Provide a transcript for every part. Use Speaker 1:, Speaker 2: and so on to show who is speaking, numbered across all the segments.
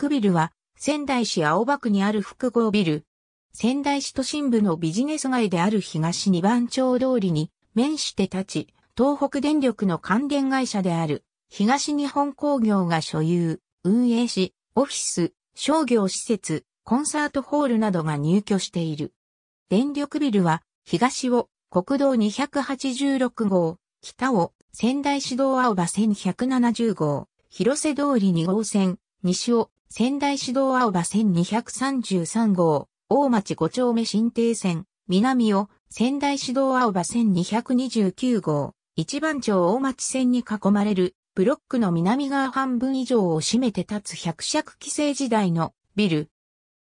Speaker 1: クビルは、仙台市青葉区にある複合ビル。仙台市都心部のビジネス街である東二番町通りに面して立ち、東北電力の関連会社である東日本工業が所有、運営し、オフィス、商業施設、コンサートホールなどが入居している。電力ビルは東を国道286号、北を仙台市道青葉1170号、広瀬通り2号線、西を仙台市道青葉線233号、大町5丁目新定線、南を仙台市道青葉線229号、一番町大町線に囲まれる、ブロックの南側半分以上を占めて立つ百尺規制時代のビル。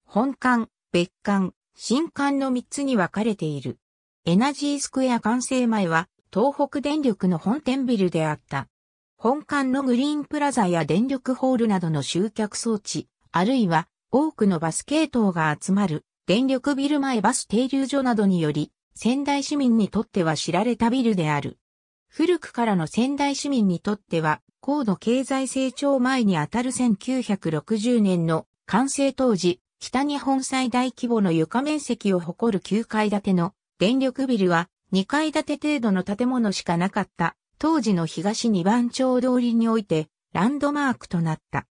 Speaker 1: 本館、別館、新館の3つに分かれている。エナジースクエア完成前は東北電力の本店ビルであった。本館のグリーンプラザや電力ホールなどの集客装置、あるいは多くのバス系統が集まる電力ビル前バス停留所などにより、仙台市民にとっては知られたビルである。古くからの仙台市民にとっては、高度経済成長前にあたる1960年の完成当時、北日本最大規模の床面積を誇る9階建ての電力ビルは2階建て程度の建物しかなかった当時の東二番町通りにおいてランドマークとなった。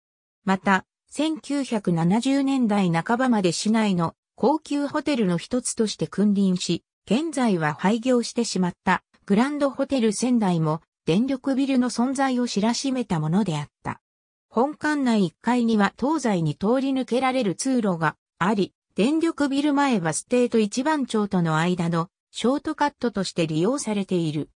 Speaker 1: また、1970年代半ばまで市内の高級ホテルの一つとして君臨し、現在は廃業してしまったグランドホテル仙台も電力ビルの存在を知らしめたものであった。本館内1階には東西に通り抜けられる通路があり、電力ビル前はステート一番町との間のショートカットとして利用されている。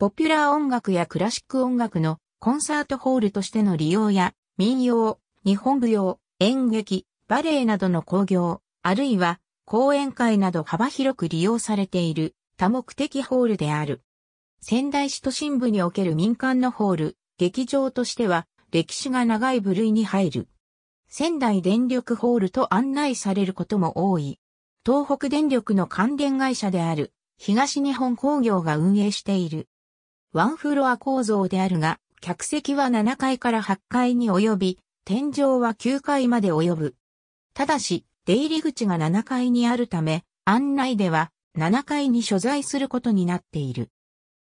Speaker 1: ポピュラー音楽やクラシック音楽のコンサートホールとしての利用や民謡、日本舞踊、演劇、バレエなどの興行、あるいは講演会など幅広く利用されている多目的ホールである。仙台市都心部における民間のホール、劇場としては歴史が長い部類に入る。仙台電力ホールと案内されることも多い。東北電力の関連会社である東日本工業が運営しているワンフロア構造であるが、客席は7階から8階に及び、天井は9階まで及ぶ。ただし、出入り口が7階にあるため、案内では7階に所在することになっている。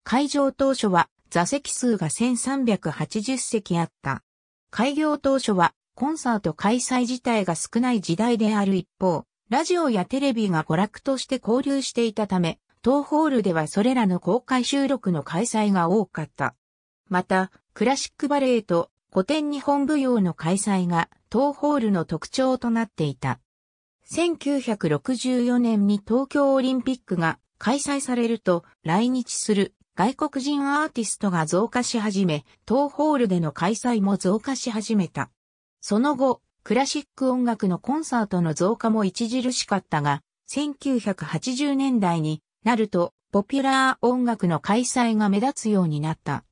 Speaker 1: 会場当初は座席数が1380席あった。開業当初はコンサート開催自体が少ない時代である一方、ラジオやテレビが娯楽として交流していたため、当ホールではそれらの公開収録の開催が多かった。また、クラシックバレエと古典日本舞踊の開催が当ホールの特徴となっていた。1964年に東京オリンピックが開催されると来日する外国人アーティストが増加し始め、当ホールでの開催も増加し始めた。その後、クラシック音楽のコンサートの増加も著しかったが、1980年代になると、ポピュラー音楽の開催が目立つようになった。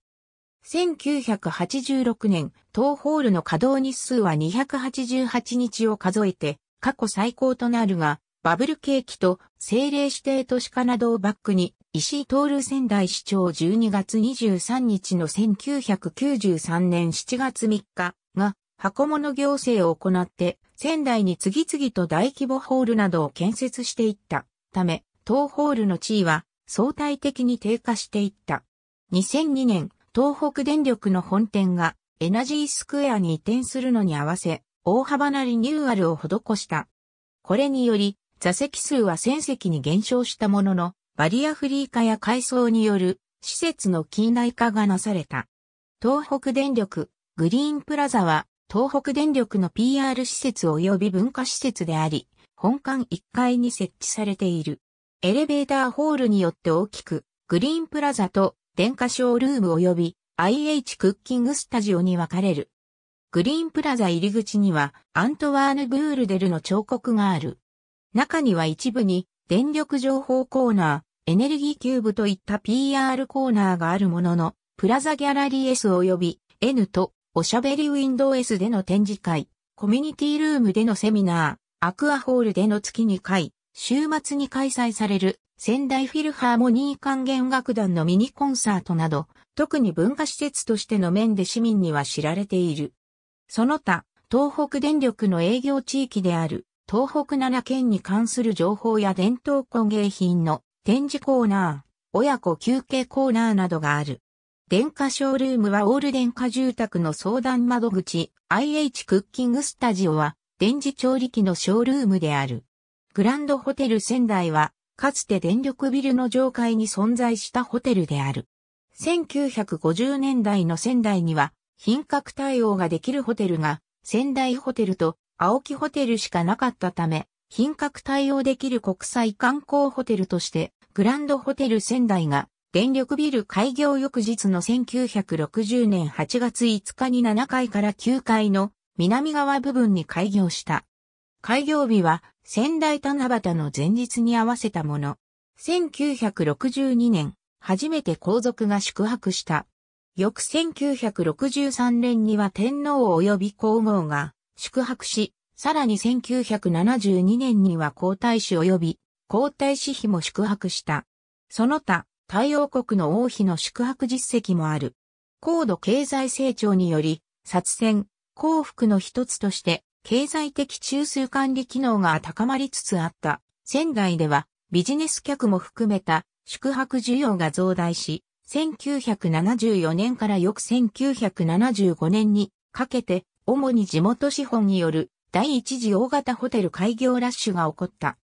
Speaker 1: 1986年、当ホールの稼働日数は288日を数えて、過去最高となるが、バブル景気と政令指定都市化などをバックに、石井徹仙台市長12月23日の1993年7月3日が箱物行政を行って仙台に次々と大規模ホールなどを建設していったため、東ホールの地位は相対的に低下していった。2002年、東北電力の本店がエナジースクエアに移転するのに合わせ、大幅なリニューアルを施した。これにより、座席数は1000席に減少したものの、バリアフリー化や改装による施設の近代化がなされた。東北電力、グリーンプラザは、東北電力の PR 施設及び文化施設であり、本館1階に設置されている。エレベーターホールによって大きく、グリーンプラザと電化ショールーム及び IH クッキングスタジオに分かれる。グリーンプラザ入り口にはアントワーヌ・ブールデルの彫刻がある。中には一部に電力情報コーナー、エネルギーキューブといった PR コーナーがあるものの、プラザギャラリー S 及び N とおしゃべりウィンドウ S での展示会、コミュニティルームでのセミナー、アクアホールでの月2回、週末に開催される仙台フィルハーモニー管弦楽団のミニコンサートなど、特に文化施設としての面で市民には知られている。その他、東北電力の営業地域である東北7県に関する情報や伝統工芸品の展示コーナー、親子休憩コーナーなどがある。電化ショールームはオール電化住宅の相談窓口、IH クッキングスタジオは電磁調理器のショールームである。グランドホテル仙台は、かつて電力ビルの上階に存在したホテルである。1950年代の仙台には、品格対応ができるホテルが、仙台ホテルと青木ホテルしかなかったため、品格対応できる国際観光ホテルとして、グランドホテル仙台が、電力ビル開業翌日の1960年8月5日に7階から9階の南側部分に開業した。開業日は仙台七夕の前日に合わせたもの。1962年、初めて皇族が宿泊した。翌1963年には天皇及び皇后が宿泊し、さらに1972年には皇太子及び皇太子妃も宿泊した。その他、太陽国の王妃の宿泊実績もある。高度経済成長により、殺戦、幸福の一つとして、経済的中枢管理機能が高まりつつあった。仙台ではビジネス客も含めた宿泊需要が増大し、1974年から翌1975年にかけて、主に地元資本による第一次大型ホテル開業ラッシュが起こった。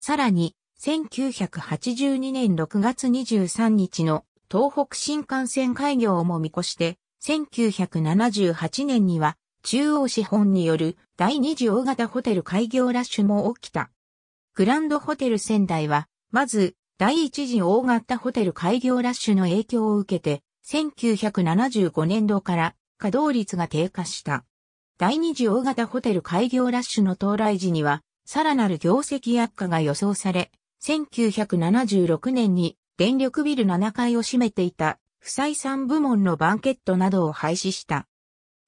Speaker 1: さらに、1982年6月23日の東北新幹線開業も見越して、1978年には中央資本による第二次大型ホテル開業ラッシュも起きた。グランドホテル仙台は、まず、第一次大型ホテル開業ラッシュの影響を受けて、1975年度から稼働率が低下した。第二次大型ホテル開業ラッシュの到来時には、さらなる業績悪化が予想され、1976年に電力ビル7階を占めていた不採算部門のバンケットなどを廃止した。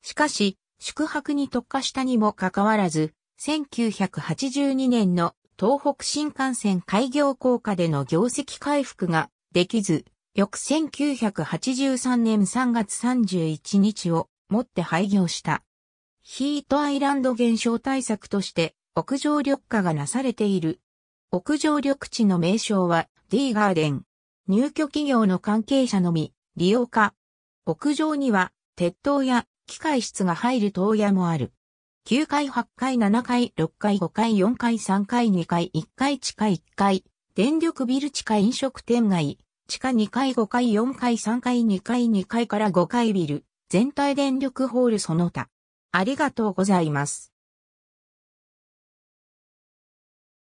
Speaker 1: しかし、宿泊に特化したにもかかわらず、1982年の東北新幹線開業効果での業績回復ができず、翌1983年3月31日をもって廃業した。ヒートアイランド減少対策として屋上緑化がなされている。屋上緑地の名称は D ガーデン。入居企業の関係者のみ利用化。屋上には鉄塔や機械室が入る塔屋もある。9階、8階、7階、6階、5階、4階、3階、2階、1階、地下1階、電力ビル地下飲食店街、地下2階、5階、4階、3階、2階、2階から5階ビル、全体電力ホールその他。ありがとうございます。